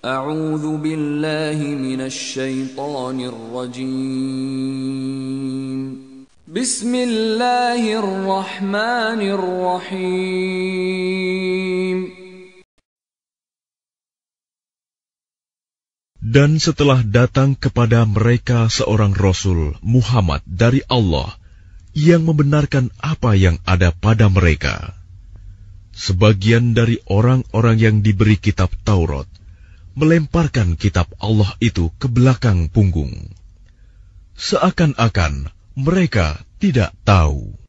أعوذ بالله من الشيطان الرجيم بسم الله الرحمن الرحيم Dan setelah datang kepada mereka seorang Rasul Muhammad dari Allah yang membenarkan apa yang ada pada mereka. Sebagian dari orang-orang yang diberi kitab Taurat melemparkan kitab Allah itu ke belakang punggung, seakan-akan mereka tidak tahu.